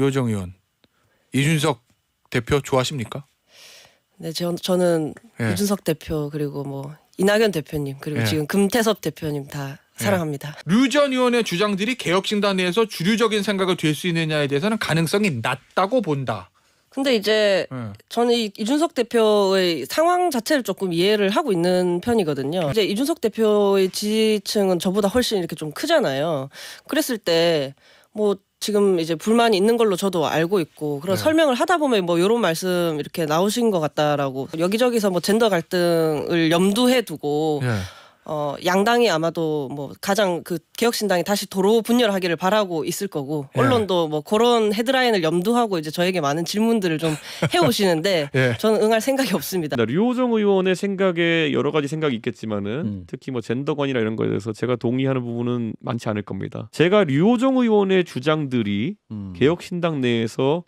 호정 의원 이준석 대표 좋아하십니까? 네, 저, 저는 예. 이준석 대표 그리고 뭐 이낙연 대표님 그리고 예. 지금 금태섭 대표님 다 예. 사랑합니다. 류전 의원의 주장들이 개혁신당 내에서 주류적인 생각을 될 수 있느냐에 대해서는 가능성이 낮다고 본다. 근데 이제 네. 저는 이준석 대표의 상황 자체를 조금 이해를 하고 있는 편이거든요. 이제 이준석 대표의 지지층은 저보다 훨씬 이렇게 좀 크잖아요. 그랬을 때뭐 지금 이제 불만이 있는 걸로 저도 알고 있고 그런 네. 설명을 하다 보면 뭐 이런 말씀 이렇게 나오신 것 같다라고 여기저기서 뭐 젠더 갈등을 염두에 두고 네. 어, 양당이 아마도 뭐 가장 그 개혁신당이 다시 도로 분열하기를 바라고 있을 거고 예. 언론도 뭐 그런 헤드라인을 염두하고 이제 저에게 많은 질문들을 좀 해오시는데 예. 저는 응할 생각이 없습니다. 네, 류호정 의원의 생각에 여러 가지 생각이 있겠지만은 음. 특히 뭐젠더권이나 이런 거에 대해서 제가 동의하는 부분은 많지 않을 겁니다. 제가 류호정 의원의 주장들이 음. 개혁신당 내에서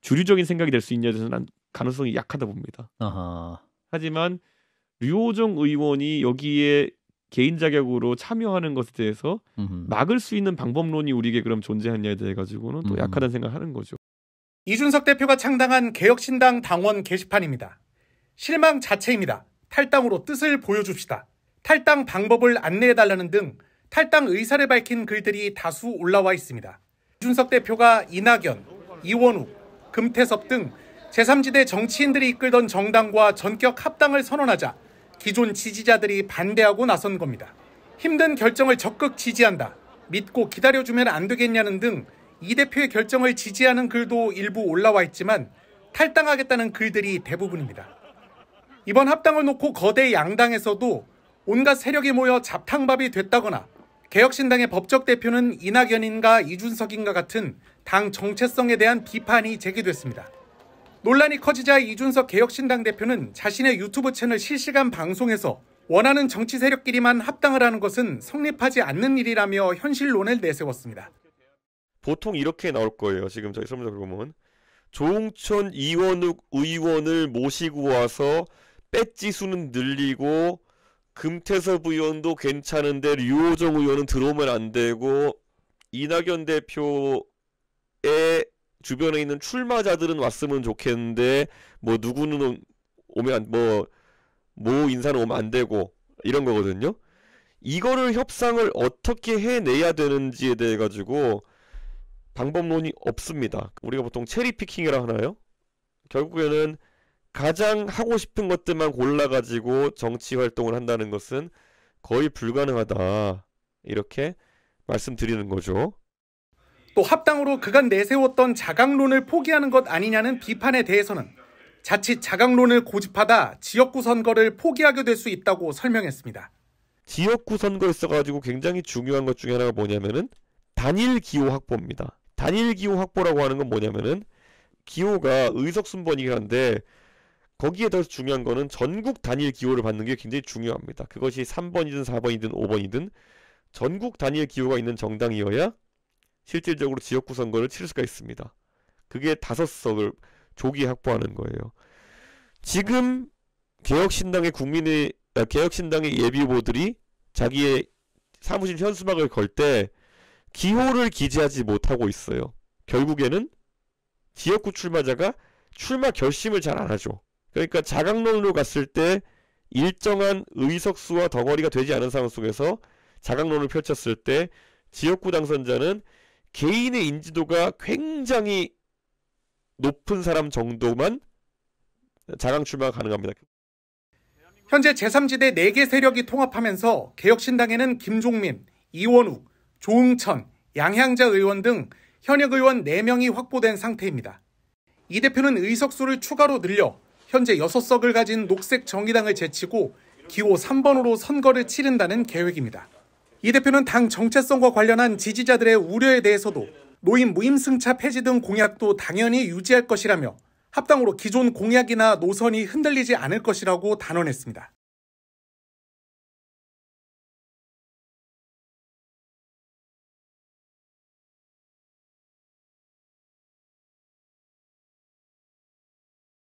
주류적인 생각이 될 수 있냐에 는 가능성이 약하다 봅니다. 아하. 하지만 류호정 의원이 여기에 개인 자격으로 참여하는 것에 대해서 음흠. 막을 수 있는 방법론이 우리에게 그럼 존재하냐에 대해 가지고는 또 음. 약하다는 생각을 하는 거죠. 이준석 대표가 창당한 개혁신당 당원 게시판입니다. 실망 자체입니다. 탈당으로 뜻을 보여줍시다. 탈당 방법을 안내해달라는 등 탈당 의사를 밝힌 글들이 다수 올라와 있습니다. 이준석 대표가 이낙연, 이원욱, 금태섭 등 제3지대 정치인들이 이끌던 정당과 전격 합당을 선언하자 기존 지지자들이 반대하고 나선 겁니다. 힘든 결정을 적극 지지한다. 믿고 기다려주면 안 되겠냐는 등 이 대표의 결정을 지지하는 글도 일부 올라와 있지만 탈당하겠다는 글들이 대부분입니다. 이번 합당을 놓고 거대 양당에서도 온갖 세력이 모여 잡탕밥이 됐다거나 개혁신당의 법적 대표는 이낙연인가 이준석인가 같은 당 정체성에 대한 비판이 제기됐습니다. 논란이 커지자 이준석 개혁신당 대표는 자신의 유튜브 채널 실시간 방송에서 원하는 정치 세력끼리만 합당을 하는 것은 성립하지 않는 일이라며 현실론을 내세웠습니다. 보통 이렇게 나올 거예요. 지금 저희 설문조사 보면 조홍천 이원욱 의원을 모시고 와서 배지 수는 늘리고 금태섭 의원도 괜찮은데 류호정 의원은 들어오면 안 되고 이낙연 대표의 주변에 있는 출마자들은 왔으면 좋겠는데 뭐 누구는 오면 뭐모 뭐 인사는 오면 안 되고 이런 거거든요. 이거를 협상을 어떻게 해내야 되는지에 대해 가지고 방법론이 없습니다. 우리가 보통 체리 피킹이라 하나요? 결국에는 가장 하고 싶은 것들만 골라가지고 정치 활동을 한다는 것은 거의 불가능하다. 이렇게 말씀드리는 거죠. 또 합당으로 그간 내세웠던 자강론을 포기하는 것 아니냐는 비판에 대해서는 자칫 자강론을 고집하다 지역구 선거를 포기하게 될 수 있다고 설명했습니다. 지역구 선거 에 있어가지고 굉장히 중요한 것 중에 하나가 뭐냐면은 단일 기호 확보입니다. 단일 기호 확보라고 하는 건 뭐냐면은 기호가 의석순번이긴 한데 거기에 더 중요한 거는 전국 단일 기호를 받는 게 굉장히 중요합니다. 그것이 3번이든 4번이든 5번이든 전국 단일 기호가 있는 정당이어야 실질적으로 지역구 선거를 치를 수가 있습니다. 그게 다섯 석을 조기 확보하는 거예요. 지금 개혁신당의 국민의 아, 개혁신당의 예비 후보들이 자기의 사무실 현수막을 걸 때 기호를 기재하지 못하고 있어요. 결국에는 지역구 출마자가 출마 결심을 잘 안 하죠. 그러니까 자강론으로 갔을 때 일정한 의석수와 덩어리가 되지 않은 상황 속에서 자강론을 펼쳤을 때 지역구 당선자는 개인의 인지도가 굉장히 높은 사람 정도만 자강 출마가 가능합니다. 현재 제3지대 4개 세력이 통합하면서 개혁신당에는 김종민, 이원욱, 조응천, 양향자 의원 등 현역 의원 4명이 확보된 상태입니다. 이 대표는 의석수를 추가로 늘려 현재 6석을 가진 녹색 정의당을 제치고 기호 3번으로 선거를 치른다는 계획입니다. 이 대표는 당 정체성과 관련한 지지자들의 우려에 대해서도 노인 무임승차 폐지 등 공약도 당연히 유지할 것이라며 합당으로 기존 공약이나 노선이 흔들리지 않을 것이라고 단언했습니다.